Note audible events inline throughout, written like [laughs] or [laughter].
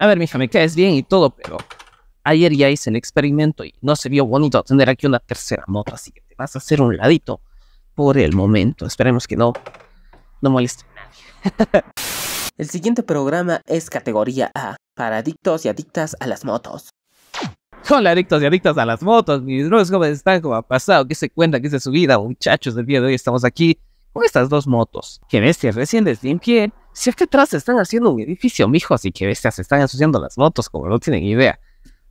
a ver, mija, me caes bien y todo, pero ayer ya hice el experimento y no se vio bonito tener aquí una tercera moto, así que te vas a hacer un ladito por el momento. Esperemos que no, no moleste a nadie. [laughs] el siguiente programa es categoría A, para adictos y adictas a las motos. Hola adictos y adictas a las motos, mis nuevos jóvenes están como ha pasado, ¿Qué se cuenta, ¿Qué es de su vida, muchachos, el día de hoy estamos aquí con estas dos motos, que este recién les si es que atrás están haciendo un edificio, mijo, así que bestias, están asociando las motos, como no tienen idea.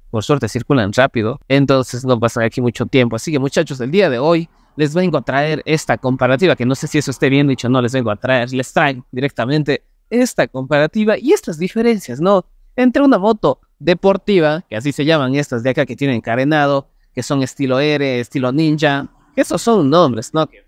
Por suerte circulan rápido, entonces no pasan aquí mucho tiempo. Así que muchachos, el día de hoy les vengo a traer esta comparativa, que no sé si eso esté bien dicho o no, les vengo a traer, les traen directamente esta comparativa y estas diferencias, ¿no? Entre una moto deportiva, que así se llaman estas de acá que tienen carenado, que son estilo R, estilo ninja, que esos son nombres, ¿no? Que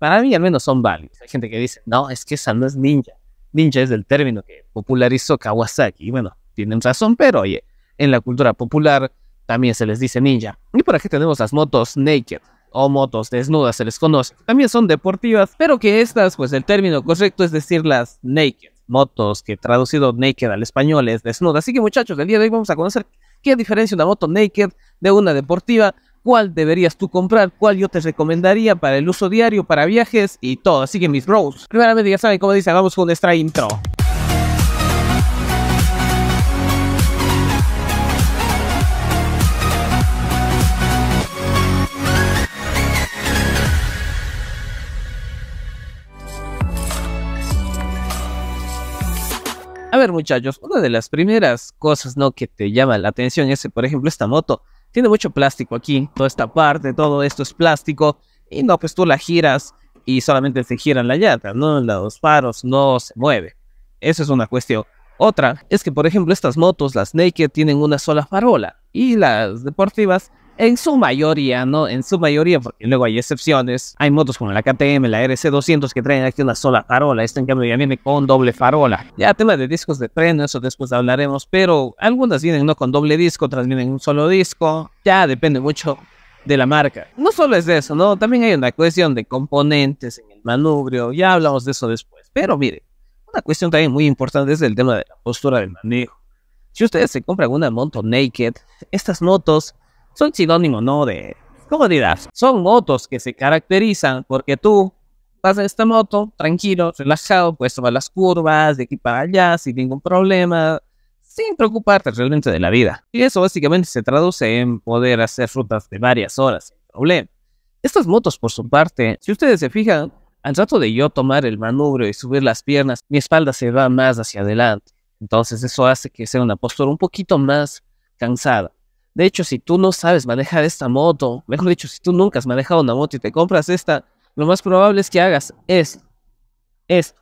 para mí al menos son válidos. Hay gente que dice, no, es que esa no es ninja, ninja es el término que popularizó Kawasaki. Y bueno, tienen razón, pero oye, en la cultura popular también se les dice ninja. Y por aquí tenemos las motos naked o motos desnudas se les conoce. También son deportivas, pero que estas, pues el término correcto es decir las naked. Motos que traducido naked al español es desnuda. Así que muchachos, el día de hoy vamos a conocer qué diferencia una moto naked de una deportiva cuál deberías tú comprar, cuál yo te recomendaría para el uso diario, para viajes y todo. Así que mis bros, primeramente ya saben cómo dice? vamos con nuestra intro. A ver muchachos, una de las primeras cosas ¿no? que te llama la atención es, por ejemplo, esta moto tiene mucho plástico aquí, toda esta parte, todo esto es plástico, y no, pues tú la giras y solamente se giran la llanta, ¿no? Los faros no se mueve. Eso es una cuestión. Otra es que, por ejemplo, estas motos, las Naked, tienen una sola farola y las deportivas en su mayoría, ¿no? En su mayoría, porque luego hay excepciones. Hay motos como la KTM, la RC200 que traen aquí una sola farola. Esta en cambio ya viene con doble farola. Ya tema de discos de freno, eso después hablaremos, pero algunas vienen no con doble disco, otras vienen con un solo disco. Ya depende mucho de la marca. No solo es de eso, ¿no? También hay una cuestión de componentes en el manubrio. Ya hablamos de eso después. Pero mire, una cuestión también muy importante es el tema de la postura del manejo. Si ustedes se compran una moto naked, estas motos son sinónimo, ¿no? De comodidad. Son motos que se caracterizan porque tú vas en esta moto tranquilo, relajado, puedes tomar las curvas de aquí para allá sin ningún problema, sin preocuparte realmente de la vida. Y eso básicamente se traduce en poder hacer rutas de varias horas sin problema. Estas motos, por su parte, si ustedes se fijan, al rato de yo tomar el manubrio y subir las piernas, mi espalda se va más hacia adelante. Entonces eso hace que sea una postura un poquito más cansada. De hecho, si tú no sabes manejar esta moto, mejor dicho, si tú nunca has manejado una moto y te compras esta, lo más probable es que hagas es, es,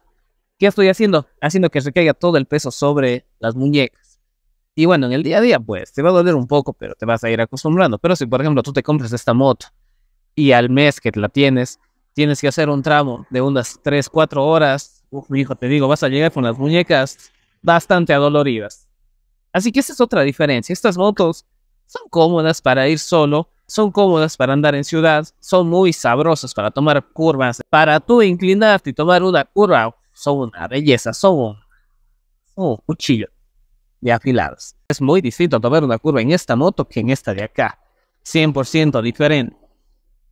¿qué estoy haciendo? Haciendo que se caiga todo el peso sobre las muñecas. Y bueno, en el día a día, pues, te va a doler un poco, pero te vas a ir acostumbrando. Pero si, por ejemplo, tú te compras esta moto y al mes que la tienes, tienes que hacer un tramo de unas 3, 4 horas, uf, hijo, te digo, vas a llegar con las muñecas bastante adoloridas. Así que esa es otra diferencia. Estas motos son cómodas para ir solo, son cómodas para andar en ciudad, son muy sabrosas para tomar curvas. Para tú inclinarte y tomar una curva, son una belleza, son un, cuchillo de afiladas. Es muy distinto tomar una curva en esta moto que en esta de acá. 100% diferente.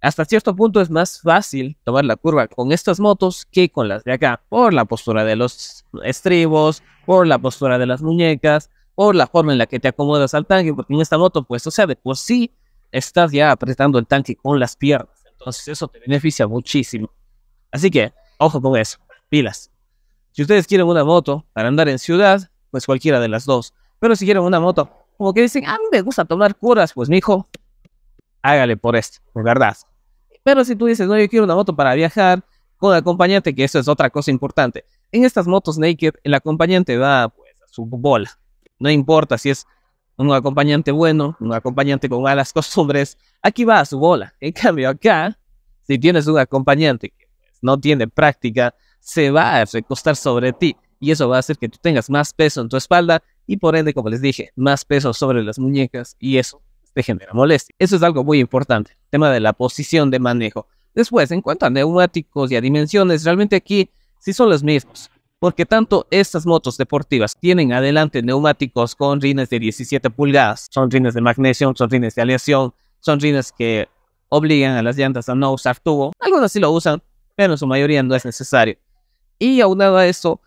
Hasta cierto punto es más fácil tomar la curva con estas motos que con las de acá, por la postura de los estribos, por la postura de las muñecas, por la forma en la que te acomodas al tanque, porque en esta moto, pues, o sea, de por sí estás ya apretando el tanque con las piernas. Entonces, eso te beneficia muchísimo. Así que, ojo con eso, pilas. Si ustedes quieren una moto para andar en ciudad, pues cualquiera de las dos. Pero si quieren una moto, como que dicen, ah, me gusta tomar curas, pues hijo hágale por esto, por verdad. Pero si tú dices, no, yo quiero una moto para viajar, con acompañante, que eso es otra cosa importante. En estas motos naked, el acompañante va pues, a su bola. No importa si es un acompañante bueno, un acompañante con malas [laughs] costumbres, aquí va a su bola. En cambio, acá, si tienes un acompañante que pues, no tiene práctica, se va a recostar sobre ti y eso va a hacer que tú tengas más peso en tu espalda y por ende, como les dije, más peso sobre las muñecas y eso te genera molestia. Eso es algo muy importante, tema de la posición de manejo. Después, en cuanto a neumáticos y a dimensiones, realmente aquí sí son los mismos porque tanto estas motos deportivas tienen adelante neumáticos con rines de 17 pulgadas, son rines de magnesio, son rines de aleación, son rines que obligan a las llantas a no usar tubo. Algunas sí lo usan, pero en su mayoría no es necesario. Y aunado a eso,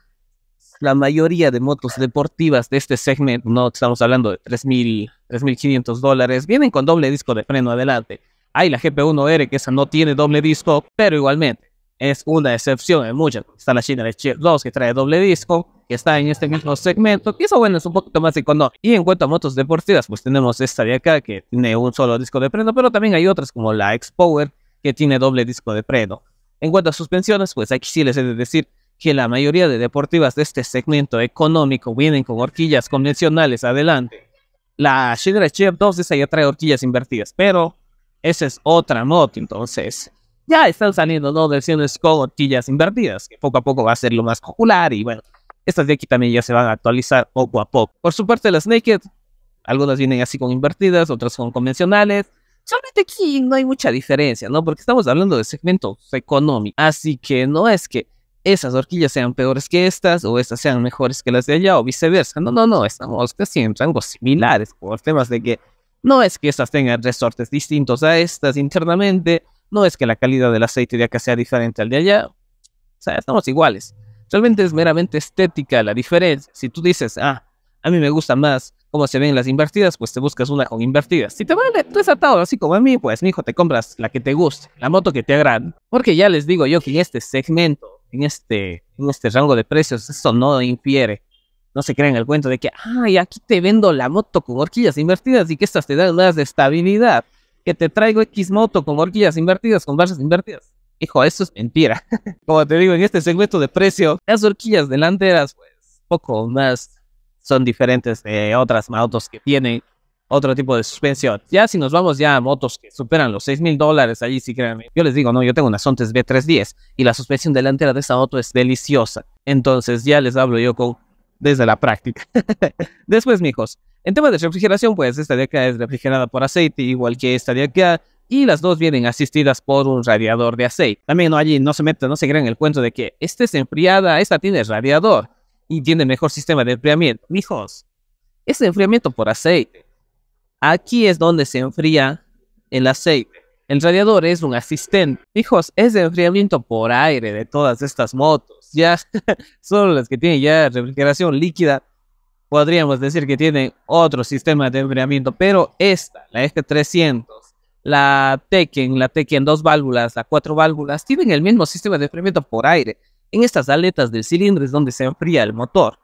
la mayoría de motos deportivas de este segmento, no estamos hablando de 3.500 dólares, vienen con doble disco de freno adelante. Hay la GP1R que esa no tiene doble disco, pero igualmente es una excepción en muchas. Está la China de 2 que trae doble disco, que está en este mismo segmento, Y eso bueno es un poquito más económico. Y en cuanto a motos deportivas, pues tenemos esta de acá que tiene un solo disco de freno, pero también hay otras como la X-Power que tiene doble disco de freno. En cuanto a suspensiones, pues aquí sí les he de decir que la mayoría de deportivas de este segmento económico vienen con horquillas convencionales adelante. La Shinra Chip 2 esa ya trae horquillas invertidas, pero esa es otra moto, entonces ya están saliendo no versiones con horquillas invertidas, que poco a poco va a ser lo más popular y bueno, estas de aquí también ya se van a actualizar poco a poco. Por su parte, las Naked, algunas vienen así con invertidas, otras con convencionales. Solamente aquí no hay mucha diferencia, ¿no? Porque estamos hablando de segmentos económicos. Así que no es que esas horquillas sean peores que estas o estas sean mejores que las de allá o viceversa. No, no, no, estamos casi en rangos similares por temas de que no es que estas tengan resortes distintos a estas internamente no es que la calidad del aceite de acá sea diferente al de allá. O sea, estamos iguales. Realmente es meramente estética la diferencia. Si tú dices, ah, a mí me gusta más cómo se ven las invertidas, pues te buscas una con invertidas. Si te vale, tú es atado así como a mí, pues mi hijo te compras la que te guste, la moto que te agrada. Porque ya les digo yo que en este segmento, en este, en este rango de precios, eso no infiere. No se crean el cuento de que, ay, aquí te vendo la moto con horquillas invertidas y que estas te dan más de estabilidad que te traigo X moto con horquillas invertidas, con barras invertidas. Hijo, eso es mentira. [laughs] Como te digo, en este segmento de precio, las horquillas delanteras, pues, poco más son diferentes de otras motos que tienen otro tipo de suspensión. Ya si nos vamos ya a motos que superan los 6 mil dólares, allí sí créanme. Yo les digo, no, yo tengo una Sontes B310 y la suspensión delantera de esa moto es deliciosa. Entonces ya les hablo yo con, desde la práctica. [laughs] Después, mijos, en tema de refrigeración, pues esta de acá es refrigerada por aceite, igual que esta de acá, y las dos vienen asistidas por un radiador de aceite. También allí no se mete, no se crean el cuento de que esta es enfriada, esta tiene radiador y tiene mejor sistema de enfriamiento. Mijos, es enfriamiento por aceite. Aquí es donde se enfría el aceite. El radiador es un asistente. Hijos, es de enfriamiento por aire de todas estas motos. Ya, [laughs] solo las que tienen ya refrigeración líquida podríamos decir que tienen otro sistema de enfriamiento, pero esta, la F300, la Tekken, la Tekken dos válvulas, la cuatro válvulas, tienen el mismo sistema de enfriamiento por aire. En estas aletas del cilindro es donde se enfría el motor.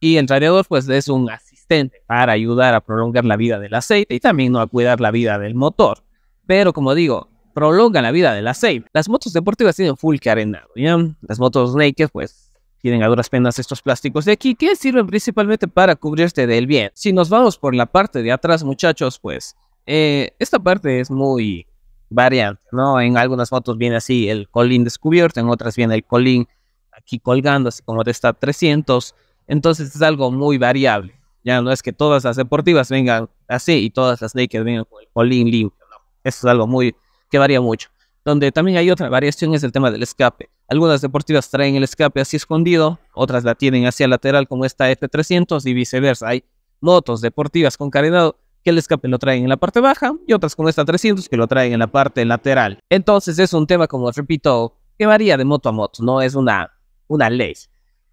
Y el radiador pues es un asistente para ayudar a prolongar la vida del aceite y también no a cuidar la vida del motor. Pero como digo, prolonga la vida del aceite. Las motos deportivas tienen full carenado, ¿ya? Las motos naked pues tienen a duras penas estos plásticos de aquí que sirven principalmente para cubrirte del bien. Si nos vamos por la parte de atrás, muchachos, pues eh, esta parte es muy variante, ¿no? En algunas fotos viene así el colín descubierto, en otras viene el colín aquí colgando, así como de esta 300. Entonces es algo muy variable. Ya no es que todas las deportivas vengan así y todas las naked vengan con el colín limpio, ¿no? Eso es algo muy que varía mucho donde también hay otra variación es el tema del escape. Algunas deportivas traen el escape así escondido, otras la tienen hacia lateral como esta F300 y viceversa. Hay motos deportivas con carenado que el escape lo traen en la parte baja y otras con esta 300 que lo traen en la parte lateral. Entonces es un tema, como repito, que varía de moto a moto, no es una, una ley.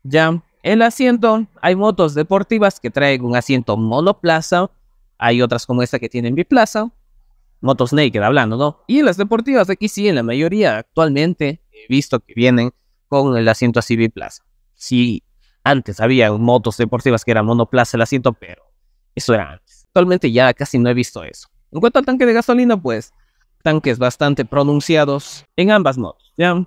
Ya, el asiento, hay motos deportivas que traen un asiento monoplaza, hay otras como esta que tienen biplaza, motos naked hablando, ¿no? Y en las deportivas aquí sí, en la mayoría actualmente he visto que vienen con el asiento a CB plaza. Sí, antes había motos deportivas que eran monoplaza el asiento, pero eso era antes. Actualmente ya casi no he visto eso. En cuanto al tanque de gasolina, pues tanques bastante pronunciados en ambas motos, ¿ya?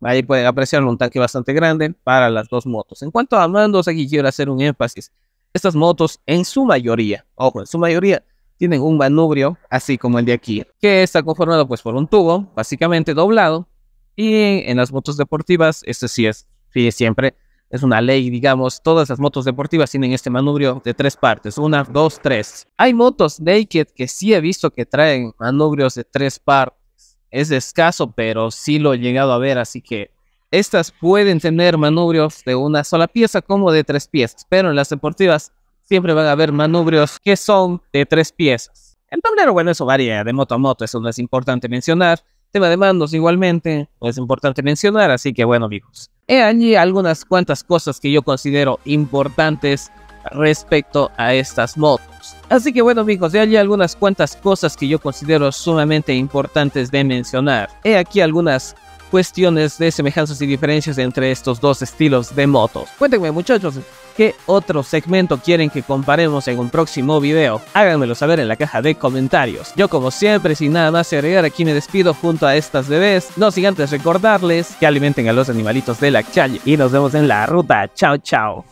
Ahí pueden apreciar un tanque bastante grande para las dos motos. En cuanto a mandos, aquí quiero hacer un énfasis. Estas motos en su mayoría, ojo, en su mayoría tienen un manubrio así como el de aquí, que está conformado pues por un tubo, básicamente doblado, y en las motos deportivas, este sí es, sí siempre es una ley, digamos, todas las motos deportivas tienen este manubrio de tres partes, una, dos, tres. Hay motos naked que sí he visto que traen manubrios de tres partes, es escaso, pero sí lo he llegado a ver, así que estas pueden tener manubrios de una sola pieza como de tres piezas, pero en las deportivas siempre van a haber manubrios que son de tres piezas. El tablero, bueno, eso varía de moto a moto, eso es importante mencionar. Tema de mandos igualmente, es importante mencionar, así que bueno amigos. He allí algunas cuantas cosas que yo considero importantes respecto a estas motos. Así que bueno amigos, he allí algunas cuantas cosas que yo considero sumamente importantes de mencionar. He aquí algunas cuestiones de semejanzas y diferencias entre estos dos estilos de motos. Cuéntenme muchachos, qué otro segmento quieren que comparemos en un próximo video. Háganmelo saber en la caja de comentarios. Yo como siempre, sin nada más agregar, aquí me despido junto a estas bebés. No sin antes recordarles que alimenten a los animalitos de la calle. Y nos vemos en la ruta. Chao, chao.